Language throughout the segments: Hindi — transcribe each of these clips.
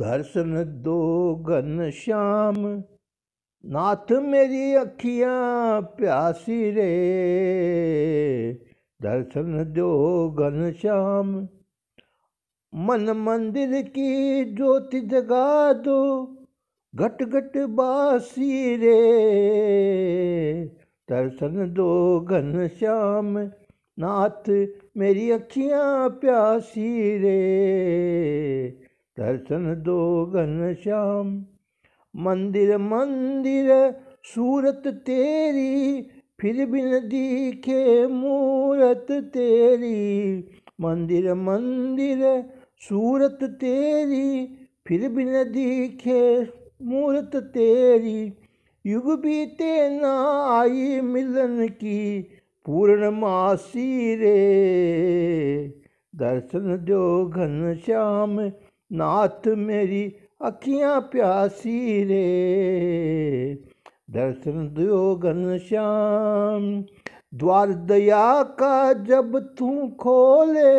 दर्शन दो घन श्याम नाथ मेरी अखियाँ प्यासी रे दर्शन दो घन श्याम मन मंदिर की ज्योति जगा दो घट घट बासी रे दर्शन दो घन श्याम नाथ मेरी अखियाँ प्यासी रे दर्शन दो घन श्याम मंदिर मंदिर सूरत तेरी फिर भी न दिखे मूरत तेरी मंदिर मंदिर सूरत तेरी फिर भी न दिखे मूरत तेरी युग बीते ना आई मिलन की मासी रे दर्शन दो घन श्याम नाथ मेरी अखियाँ प्यासी रे दर्शन दो घनश्याम द्वार दया का जब तू खोले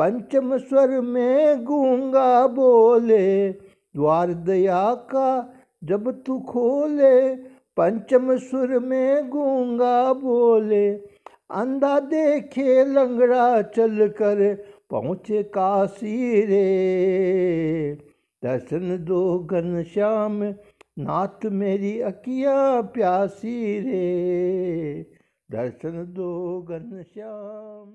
पंचम स्वर में गूंगा बोले द्वार दया का जब तू खोले पंचम सुर में गूंगा बोले अंधा देखे लंगड़ा चल कर पहुँचे काशी रे दर्शन दो घन श्याम नाथ मेरी अकिया प्यासी रे दर्शन दो घन श्याम